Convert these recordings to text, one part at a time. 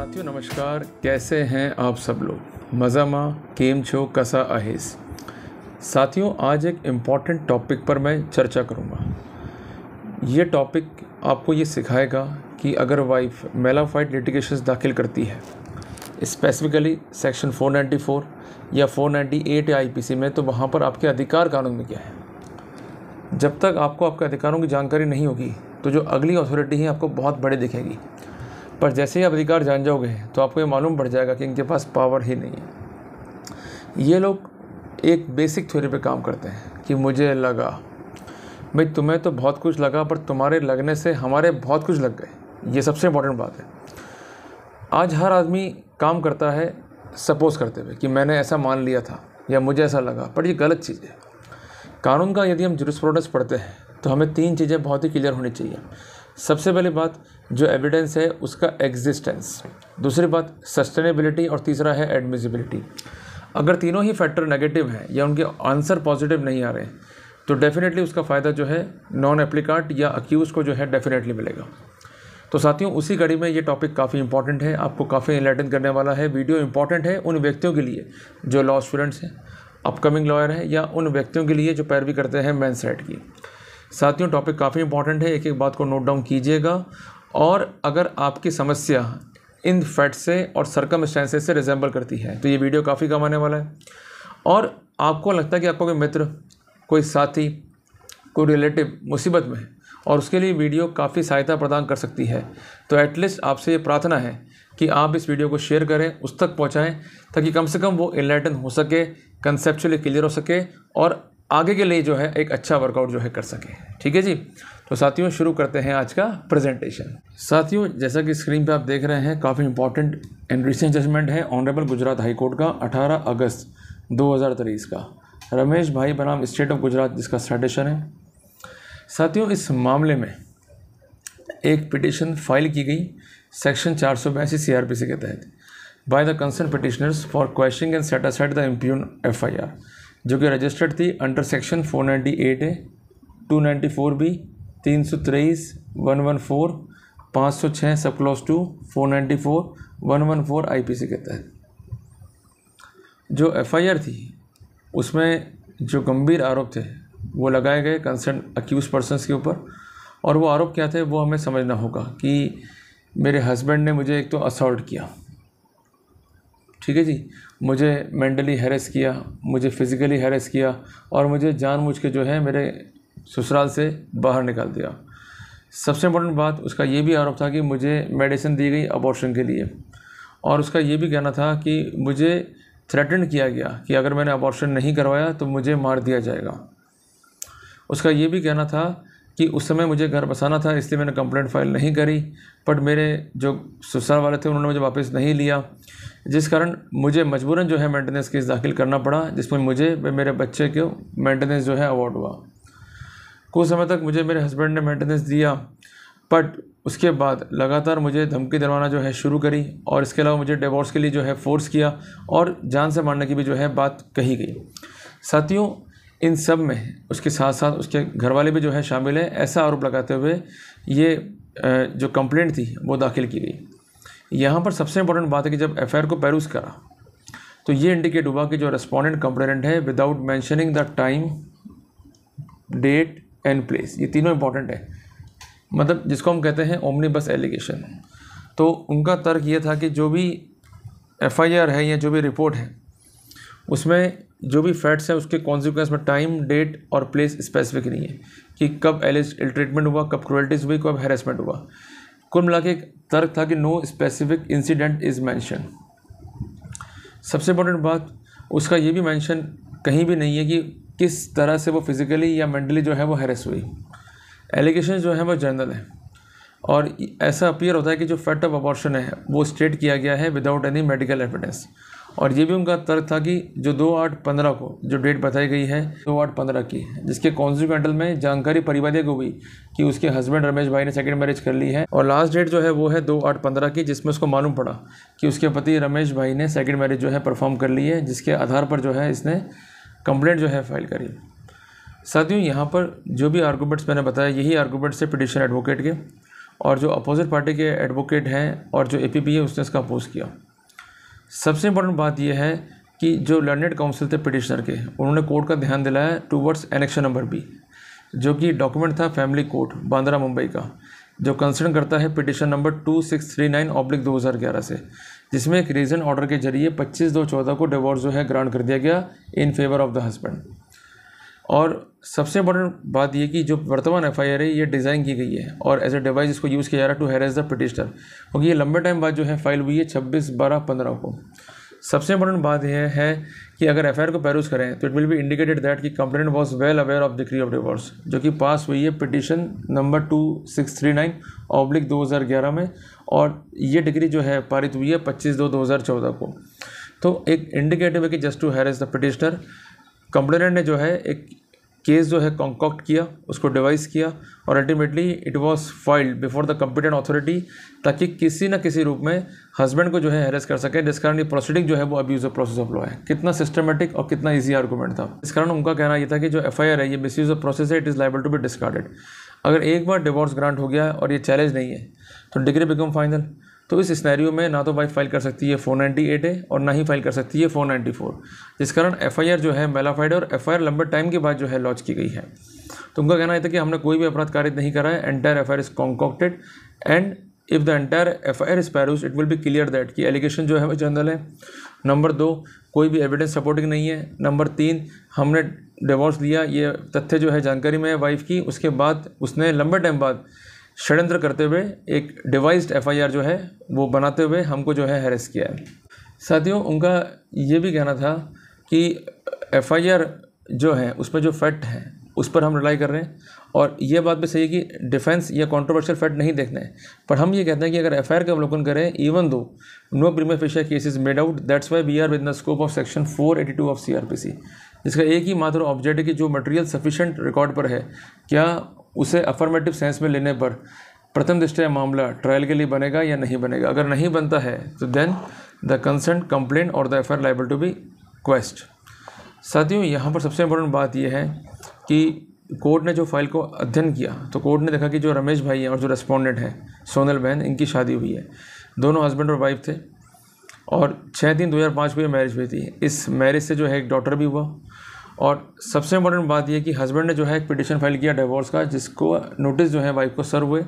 साथियों नमस्कार कैसे हैं आप सब लोग मज़ामा केम छो कसा अहेस साथियों आज एक इम्पॉर्टेंट टॉपिक पर मैं चर्चा करूँगा ये टॉपिक आपको ये सिखाएगा कि अगर वाइफ मेलाफाइट लिटिगेशन दाखिल करती है स्पेसिफिकली सेक्शन 494 या 498 आईपीसी में तो वहाँ पर आपके अधिकार कानून में क्या है जब तक आपको आपके अधिकारों की जानकारी नहीं होगी तो जो अगली अथॉरिटी है आपको बहुत बड़े दिखेगी पर जैसे ही आप अधिकार जान जाओगे तो आपको ये मालूम पड़ जाएगा कि इनके पास पावर ही नहीं है ये लोग एक बेसिक थ्योरी पे काम करते हैं कि मुझे लगा भाई तुम्हें तो बहुत कुछ लगा पर तुम्हारे लगने से हमारे बहुत कुछ लग गए ये सबसे इम्पोर्टेंट बात है आज हर आदमी काम करता है सपोज़ करते हुए कि मैंने ऐसा मान लिया था या मुझे ऐसा लगा पर ये गलत चीज़ है कानून का यदि हम जुरुस पढ़ते हैं तो हमें तीन चीज़ें बहुत ही क्लियर होनी चाहिए सबसे पहली बात जो एविडेंस है उसका एग्जिस्टेंस दूसरी बात सस्टेनेबिलिटी और तीसरा है एडमिजिबिलिटी अगर तीनों ही फैक्टर नेगेटिव हैं या उनके आंसर पॉजिटिव नहीं आ रहे हैं तो डेफिनेटली उसका फ़ायदा जो है नॉन एप्लीकाट या अक्यूज़ को जो है डेफिनेटली मिलेगा तो साथियों उसी कड़ी में ये टॉपिक काफ़ी इंपॉर्टेंट है आपको काफ़ी इनलाइटन करने वाला है वीडियो इंपॉर्टेंट है उन व्यक्तियों के लिए जो लॉ स्टूडेंट्स हैं अपकमिंग लॉयर हैं या उन व्यक्तियों के लिए जो पैरवी करते हैं मैन सेट की साथियों टॉपिक काफ़ी इंपॉर्टेंट है एक एक बात को नोट डाउन कीजिएगा और अगर आपकी समस्या इन फैट से और सरकम स्टेंसेज से रिजेंबल करती है तो ये वीडियो काफ़ी कम आने वाला है और आपको लगता है कि आपका कोई मित्र कोई साथी कोई रिलेटिव मुसीबत में है और उसके लिए वीडियो काफ़ी सहायता प्रदान कर सकती है तो एटलीस्ट आपसे ये प्रार्थना है कि आप इस वीडियो को शेयर करें उस तक पहुँचाएँ ताकि कम से कम वो इनलाइटन हो सके कंसेप्चुअली क्लियर हो सके और आगे के लिए जो है एक अच्छा वर्कआउट जो है कर सके ठीक है जी तो साथियों शुरू करते हैं आज का प्रेजेंटेशन साथियों जैसा कि स्क्रीन पे आप देख रहे हैं काफ़ी इंपॉर्टेंट एंड रिसेंट जजमेंट है ऑनरेबल गुजरात हाईकोर्ट का 18 अगस्त 2023 का रमेश भाई बनाम स्टेट ऑफ गुजरात जिसका सटेशन है साथियों इस मामले में एक पिटिशन फाइल की गई सेक्शन चार सौ बयासी सी आर पी सी के तहत by the concern petitioners for question and set aside the impugned F I जो कि रजिस्टर्ड थी under section four ninety eight A two ninety four B तीन सौ तेईस वन वन फोर पाँच सौ छः sub clause two four ninety four one one four I P C के तहत जो एफ आई आर थी उसमें जो गंभीर आरोप थे वो लगाए गए कंसर्न अक्यूज पर्सनस के ऊपर और वो आरोप क्या थे वो हमें समझना होगा कि मेरे हस्बैंड ने मुझे एक तो असॉल्ट किया ठीक है जी मुझे मेंटली हैरेस किया मुझे फ़िज़िकली हैरेस किया और मुझे जानबूझ के जो है मेरे ससुराल से बाहर निकाल दिया सबसे इम्पोर्टेंट बात उसका ये भी आरोप था कि मुझे मेडिसिन दी गई अबॉर्शन के लिए और उसका ये भी कहना था कि मुझे थ्रेटन किया गया कि अगर मैंने अबॉर्शन नहीं करवाया तो मुझे मार दिया जाएगा उसका ये भी कहना था कि उस समय मुझे घर बसाना था इसलिए मैंने कंप्लेंट फाइल नहीं करी बट मेरे जो ससुराल वाले थे उन्होंने मुझे वापस नहीं लिया जिस कारण मुझे मजबूरन जो है मेंटेनेंस केस दाखिल करना पड़ा जिसमें मुझे मेरे बच्चे को मेंटेनेंस जो है अवॉर्ड हुआ कुछ समय तक मुझे मेरे हस्बैंड ने मेंटेनेंस दिया बट उसके बाद लगातार मुझे धमकी दिलवाना जो है शुरू करी और इसके अलावा मुझे डिवोर्स के लिए जो है फोर्स किया और जान से मारने की भी जो है बात कही गई साथियों इन सब में उसके साथ साथ उसके घर वाले भी जो है शामिल है ऐसा आरोप लगाते हुए ये जो कंप्लेंट थी वो दाखिल की गई यहाँ पर सबसे इंपॉर्टेंट बात है कि जब एफ को पैरूस करा तो ये इंडिकेट हुआ कि जो रेस्पॉन्डेंट कंप्लेनेंट है without mentioning the time date and place ये तीनों इंपॉर्टेंट है मतलब जिसको हम कहते हैं ओमनी बस एलिगेशन तो उनका तर्क ये था कि जो भी एफ है या जो भी रिपोर्ट है उसमें जो भी फैट्स हैं उसके कॉन्सिक्वेंस में टाइम डेट और प्लेस स्पेसिफिक नहीं है कि कब एलिज ट्रीटमेंट हुआ कब क्रोल्टीज हुई कब हेरेसमेंट हुआ कुल मिला के तर्क था कि no specific incident is mention सबसे इम्पोर्टेंट बात उसका ये भी मैंशन कहीं भी नहीं है कि किस तरह से वो फिज़िकली या मेंटली जो है वो हेरेस हुई एलिगेशन जो है वो जनरल है और ऐसा अपीयर होता है कि जो फैक्ट ऑफ अबॉर्शन है वो स्टेट किया गया है विदाउट एनी मेडिकल एविडेंस और ये भी उनका तर्क था कि जो दो आठ पंद्रह को जो डेट बताई गई है दो आठ पंद्रह की जिसके कॉन्सिक्वेंटल में जानकारी परिवादी को हुई कि उसके हस्बैंड रमेश भाई ने सेकंड मैरिज कर ली है और लास्ट डेट जो है वो है दो आठ पंद्रह की जिसमें उसको मालूम पड़ा कि उसके पति रमेश भाई ने सेकेंड मैरिज जो है परफॉर्म कर ली है जिसके आधार पर जो है इसने कंप्लेंट जो है फाइल करी साथियों यहाँ पर जो भी आर्गूमेंट्स मैंने बताया यही आर्गूमेंट्स है पिटिशन एडवोकेट के और जो अपोजिट पार्टी के एडवोकेट हैं और जो ए है उसने इसका अपोज किया सबसे इम्पोर्टेंट बात यह है कि जो लर्नेड काउंसिल थे पिटिशनर के उन्होंने कोर्ट का ध्यान दिलाया टूवर्ड्स एनेक्शन नंबर बी जो कि डॉक्यूमेंट था फैमिली कोर्ट बांद्रा मुंबई का जो कंसर्न करता है petition number two six three nine oblique दो हज़ार ग्यारह से जिसमें एक रीजन ऑर्डर के जरिए पच्चीस दो चौदह को डिवोर्स जो है ग्रांट कर दिया गया in favour of the husband और सबसे इम्पोर्टेंट बात यह कि जो वर्तमान एफ आई आर है ये डिज़ाइन की गई है और एज ए डिवाइस इसको यूज़ किया जा रहा है टू हेरेज द पिटिशनर क्योंकि ये लंबे टाइम बाद जो है फाइल हुई है छब्बीस बारह पंद्रह को सबसे इंपॉर्टेंट बात यह है कि अगर एफ को पैरूज करें तो it will be indicated that कि complaint was well aware of degree of divorce जो कि पास हुई है petition number two six three nine oblique दो हज़ार ग्यारह में और ये डिग्री जो है पारित हुई है पच्चीस दो दो हज़ार चौदह को तो एक इंडिकेटिव है कि just to harass the petitioner complainant ने जो है एक केस जो है कॉन्कॉक्ट किया उसको डिवाइस किया और ultimately it was filed before the competent authority ताकि किसी न किसी रूप में हस्बैंड को जो है हैरेस कर सके जिस कारण ये प्रोसीडिंग जो है वो abuse of process of law है कितना सिस्टमेटिक और कितना ईजी आर्गूमेंट था इस कारण उनका कहना यह था कि जो एफ है ये मिस यूज ऑफ प्रोसेस है it is liable to be discarded अगर एक बार डिवोर्स ग्रांट हो गया और ये चैलेंज नहीं है तो डिग्री बिकम फाइनल तो इस स्नैरियो में ना तो वाइफ फाइल कर सकती है फोर नाइन्टी एट ए और ना ही फाइल कर सकती है फोर नाइन्टी फोर जिस कारण एफ आई आर जो है मेलाफाइड और एफ आई आर लंबे टाइम के बाद जो है लॉन्च की गई है तो उनका कहना है था कि हमने कोई भी अपराध कार्य नहीं करा है entire F I R is concocted and if the entire F I R is peruse it will be clear that कि एलिगेशन जो है वो जनरल है नंबर दो कोई भी एविडेंस सपोर्टिंग नहीं है नंबर तीन हमने डिवोर्स लिया ये तथ्य जो है जानकारी में है वाइफ की उसके बाद उसने लंबे टाइम बाद षडयंत्र करते हुए एक डिवाइस्ड एफआईआर जो है वो बनाते हुए हमको जो है हेरेस किया है साथियों उनका ये भी कहना था कि एफआईआर जो है उसमें जो फैक्ट है उस पर हम रिलाई कर रहे हैं और ये बात भी सही है कि डिफेंस या कंट्रोवर्शियल फैक्ट नहीं देखना है पर हम ये कहते हैं कि अगर एफ का अवलोकन करें even though no premier case is made out that's why we are with the scope of section 482 of CrPC जिसका एक ही मात्र ऑब्जेक्ट है कि जो मटेरियल सफिशेंट रिकॉर्ड पर है क्या उसे अफर्मेटिव सेंस में लेने पर प्रथम दृष्टया मामला ट्रायल के लिए बनेगा या नहीं बनेगा अगर नहीं बनता है तो देन द कंसेंट कंप्लेन और the F I liable to be quest साथियों यहाँ पर सबसे इम्पोर्टेंट बात यह है कि कोर्ट ने जो फाइल को अध्ययन किया तो कोर्ट ने देखा कि जो रमेश भाई हैं और जो रेस्पॉन्डेंट हैं सोनल बहन इनकी शादी हुई है दोनों हस्बैंड और वाइफ थे और छः तीन दो हज़ार पाँच को ये मैरिज हुई थी इस मैरिज से जो है एक डॉटर भी हुआ और सबसे इम्पोर्टेंट बात यह कि हस्बैंड ने जो है एक पिटिशन फाइल किया डिवोर्स का जिसको नोटिस जो है वाइफ को सर्व हुए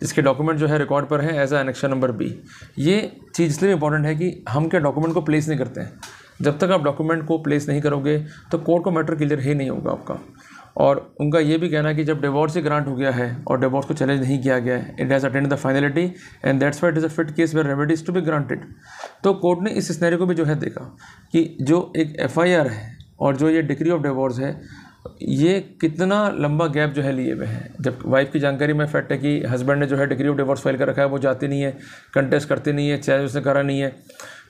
जिसके डॉक्यूमेंट जो है रिकॉर्ड पर है as a annexation number B ये चीज़ इसलिए इंपॉर्टेंट है कि हम क्या डॉक्यूमेंट को प्लेस नहीं करते हैं जब तक आप डॉक्यूमेंट को प्लेस नहीं करोगे तो कोर्ट को मैटर क्लियर ही नहीं होगा आपका और उनका ये भी कहना है कि जब डिवोर्स ही ग्रांट हो गया है और डिवोर्स को चैलेंज नहीं किया गया है it has attained the finality and that's why it is a fit case where remedies to be granted तो कोर्ट ने इस स्नैरी को भी जो है देखा कि जो एक एफ है और जो ये डिग्री ऑफ डिवोर्स है ये कितना लंबा गैप जो है लिए हुए हैं जब वाइफ की जानकारी में फैक्ट है कि हस्बैंड ने जो है डिग्री ऑफ डिवोर्स फाइल कर रखा है वो जाती नहीं है कंटेस्ट करती नहीं है चैलेंज उसने करा नहीं है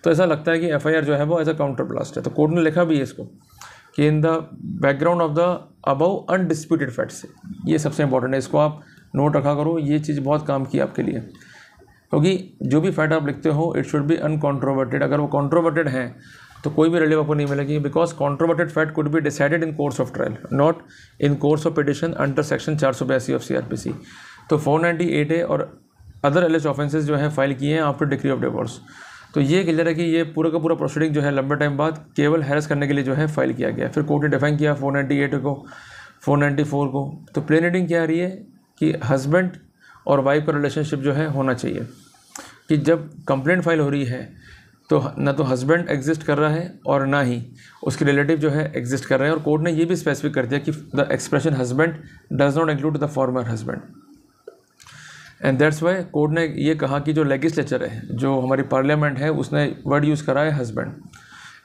तो ऐसा लगता है कि एफ जो है वो एज अ काउंटर ब्लास्ट है तो कोर्ट ने लिखा भी है इसको कि in the background of the above undisputed facts ये सबसे इंपॉर्टेंट है इसको आप नोट रखा करो ये चीज़ बहुत काम की आपके लिए क्योंकि तो जो भी फैक्ट आप लिखते हो इट शुड बी अनकॉन्ट्रोवर्टेड अगर वो कॉन्ट्रोवर्टेड हैं तो कोई भी रिलेव आपको नहीं मिलेगी because controverted fact could be decided in course of trial not in course of petition under section चार सौ बयासी ऑफ सी आर पी सी तो फोर नाइन्टी एट ए और अदर एलेज ऑफेंसेज जो है फाइल किए हैं आफ्टर डिग्री ऑफ डिवोर्स तो ये क्लियर है कि ये पूरा का पूरा प्रोसीडिंग जो है लंबे टाइम बाद केवल हैरस करने के लिए जो है फाइल किया गया फिर कोर्ट ने डिफाइन किया फोर नाइन्टी एट को फोर नाइन्टी फोर को तो प्लेन रीडिंग क्या रही है कि हस्बैंड और वाइफ का रिलेशनशिप जो है होना चाहिए कि जब कंप्लेंट फाइल हो रही है तो ना तो हस्बैंड एग्जिस्ट कर रहा है और ना ही उसके रिलेटिव जो है एग्जिस्ट कर रहे हैं और कोर्ट ने ये भी स्पेसिफिक कर दिया कि the expression husband does not include the former husband and that's why court ने ये कहा कि जो लेजिस्लेचर है जो हमारी पार्लियामेंट है उसने वर्ड यूज़ करा है husband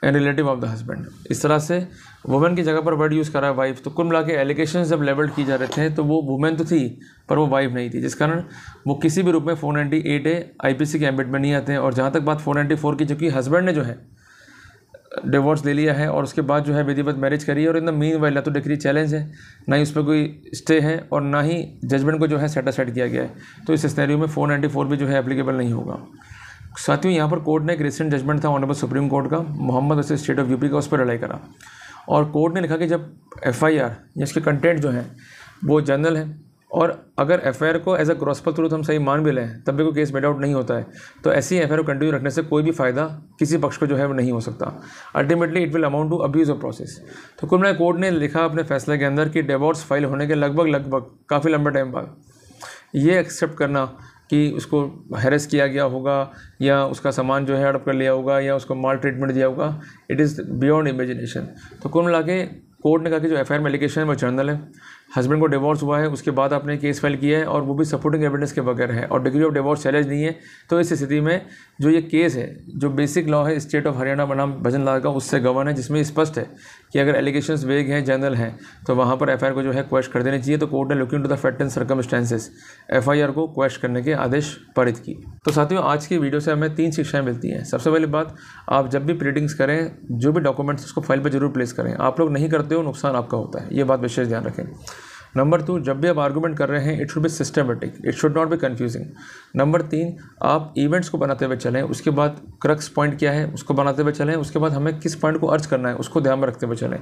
and relative of the husband इस तरह से वुमेन की जगह पर वर्ड यूज़ करा है वाइफ तो कुल मिला के एलिगेशन जब लेवल किए जा रहे थे तो वो वुमेन तो थी पर वो वाइफ नहीं थी जिस कारण वो किसी भी रूप में four ninety eight A I P C के एम्बिट में नहीं आते हैं और जहाँ तक बात फोर नाइन्टी फोर की चूंकि हस्बैंड ने जो है डिवोर्स ले लिया है और उसके बाद जो है विधिवत मैरिज करी है और इन द मीन वाइल ना तो डिग्री चैलेंज है ना ही उस पर कोई स्टे है और ना ही जजमेंट को जो है सेटिस्फाइड किया गया है तो इस स्नैरियो में फोर नाइन्टी फोर भी जो है एप्लीकेबल नहीं होगा साथियों यहाँ पर कोर्ट ने एक रिसेंट जजमेंट था ऑनरेबल सुप्रीम कोर्ट का मोहम्मद वैसे स्टेट ऑफ यूपी का उस पर लड़ाई करा और कोर्ट ने लिखा कि जब एफ आई आर जिसके कंटेंट जो हैं वो जनरल हैं और अगर एफ आई आर को एज अ क्रॉसपल थ्रूथ हम सही मान भी लें तब भी कोई केस मेड आउट नहीं होता है तो ऐसी एफ आई आर को कंटिन्यू रखने से कोई भी फ़ायदा किसी पक्ष को जो है वो नहीं हो सकता ultimately it will amount to abuse of process तो कुल मिला कोर्ट ने लिखा अपने फैसले के अंदर कि डिवोर्स फाइल होने के लगभग लगभग काफ़ी लंबे टाइम बाद ये एक्सेप्ट करना कि उसको हैरेस किया गया होगा या उसका सामान जो है हड़प कर लिया होगा या उसको माल ट्रीटमेंट दिया होगा इट इज़ बियॉन्ड इमेजिनेशन तो कुल मिला के कोर्ट ने कहा कि जो एफ आई आर में एलिगेशन है वो जर्नल है हस्बैंड को डिवोर्स हुआ है उसके बाद आपने केस फाइल किया है और वो भी सपोर्टिंग एविडेंस के बगैर है और डिग्री ऑफ डिवोर्स चैलेंज नहीं है तो इस स्थिति में जो ये केस है जो बेसिक लॉ है स्टेट ऑफ हरियाणा बनाम भजन लाल का उससे गवर्न है जिसमें स्पष्ट है कि अगर एलिगेशन वेग हैं जनरल हैं तो वहाँ पर एफ को जो है क्वेश्चन कर देनी चाहिए तो कोर्ट ने looking to the fact and circumstances F को क्वेश्चन करने के आदेश पारित किए तो साथियों आज की वीडियो से हमें तीन शिक्षाएँ मिलती हैं सबसे पहली बात आप जब भी प्रीडिंग्स करें जो भी डॉक्यूमेंट्स उसको फाइल पर जरूर प्लेस करें आप लोग नहीं करते हो नुकसान आपका होता है ये बात विशेष ध्यान रखें नंबर टू जब भी आप आर्गूमेंट कर रहे हैं it should be systematic it should not be confusing number तीन आप इवेंट्स को बनाते हुए चलें उसके बाद क्रक्स पॉइंट क्या है उसको बनाते हुए चलें उसके बाद हमें किस पॉइंट को अर्ज करना है उसको ध्यान में रखते हुए चलें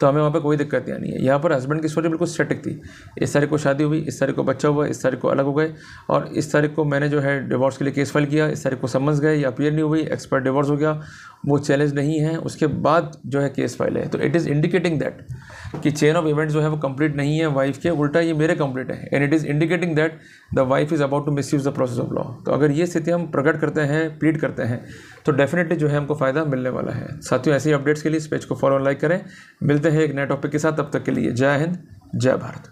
तो हमें वहाँ पर कोई दिक्कत नहीं है यहाँ पर हस्बैंड की स्टोरी बिल्कुल स्टेटिक थी इस तारीख को शादी हुई इस तारीख को बच्चा हुआ इस तारीख को अलग हो गए और इस तारीख को मैंने जो है डिवोर्स के लिए केस फाइल किया इस तारीख को समझ गए या अपीयर नहीं हुई एक्सपर्ट डिवोर्स हो गया वो चैलेंज नहीं है उसके बाद जो है केस फाइल है तो इट इज़ इंडिकेटिंग दैट कि चेन ऑफ इवेंट जो है वो कंप्लीट नहीं है वाइफ के उल्टा ये मेरे कंप्लीट है and it is indicating that the wife is about to misuse the process of law तो अगर ये स्थिति हम प्रकट करते हैं प्लीट करते हैं तो डेफिनेटली जो है हमको फ़ायदा मिलने वाला है साथियों ऐसी अपडेट्स के लिए इस पेज को फॉलो लाइक करें मिलते हैं एक नए टॉपिक के साथ तब तक के लिए जय हिंद जय भारत